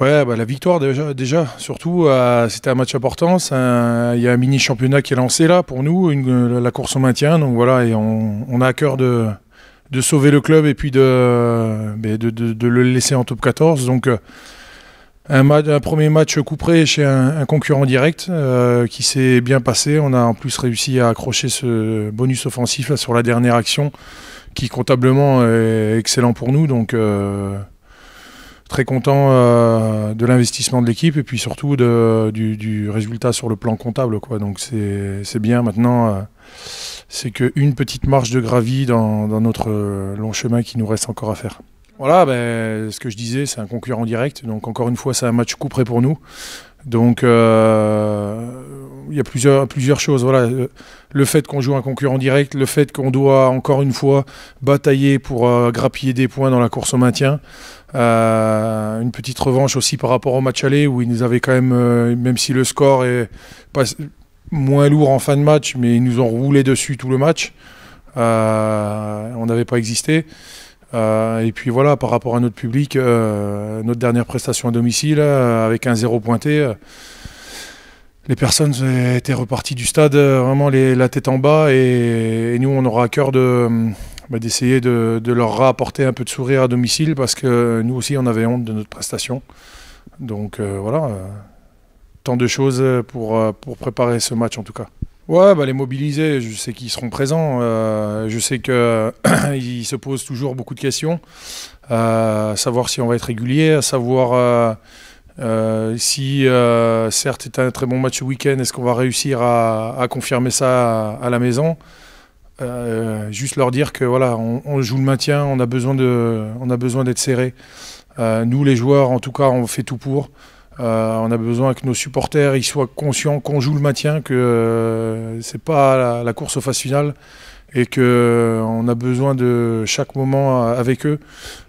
Ouais, bah, la victoire déjà, déjà surtout, euh, c'était un match important. Il y a un mini championnat qui est lancé là pour nous, la course au maintien. Donc voilà, et on, a à cœur de, sauver le club et puis de, le laisser en top 14. Donc euh, un, premier match couperé chez un, concurrent direct euh, qui s'est bien passé. On a en plus réussi à accrocher ce bonus offensif sur la dernière action qui comptablement est excellent pour nous. Donc très content euh, de l'investissement de l'équipe et puis surtout du, résultat sur le plan comptable. Quoi. Donc c'est bien maintenant. Euh, c'est qu'une petite marche de gravier dans, notre euh, long chemin qui nous reste encore à faire. Voilà, ben, ce que je disais, c'est un concurrent direct. Donc encore une fois, c'est un match coup pour nous. Donc il y a plusieurs, plusieurs choses. Voilà, le fait qu'on joue un concurrent direct, le fait qu'on doit encore une fois batailler pour euh, grappiller des points dans la course au maintien. Euh, une petite revanche aussi par rapport au match aller où ils nous avaient quand même, euh, même si le score est moins lourd en fin de match, mais ils nous ont roulé dessus tout le match. on n'avait pas existé. et puis voilà, par rapport à notre public, notre dernière prestation à domicile, avec un zéro pointé, les personnes étaient reparties du stade euh, vraiment les, la tête en bas et, nous on aura à cœur euh, bah, d'essayer de, leur rapporter un peu de sourire à domicile parce que nous aussi on avait honte de notre prestation. Donc euh, voilà, tant de choses pour, préparer ce match en tout cas. Ouais, bah les mobiliser, je sais qu'ils seront présents. je sais qu'ils se posent toujours beaucoup de questions. savoir si on va être régulier, savoir euh, si euh, certes c'est un très bon match ce week-end, est-ce qu'on va réussir à, confirmer ça à, la maison euh, Juste leur dire que voilà, on, joue le maintien, on a besoin de, on a besoin d'être serré. nous les joueurs, en tout cas, on fait tout pour. on a besoin que nos supporters ils soient conscients qu'on joue le maintien, que c'est pas la, la, course aux phases finales, et qu'on euh, a besoin de chaque moment avec eux.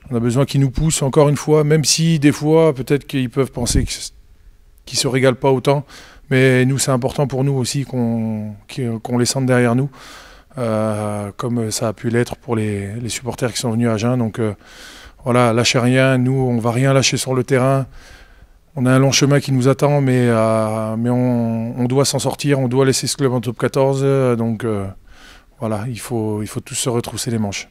On a besoin qu'ils nous poussent encore une fois, même si des fois peut-être qu'ils peuvent penser qu'ils ne se régalent pas autant. Mais nous, c'est important pour nous aussi qu'on les sente derrière nous, euh, comme ça a pu l'être pour les, supporters qui sont venus à Jeun. Donc euh, voilà, lâchez rien. Nous, on va rien lâcher sur le terrain. On a un long chemin qui nous attend, mais, on, on, doit s'en sortir. On doit laisser ce club en top 14. Donc voilà, il faut, il faut tous se retrousser les manches.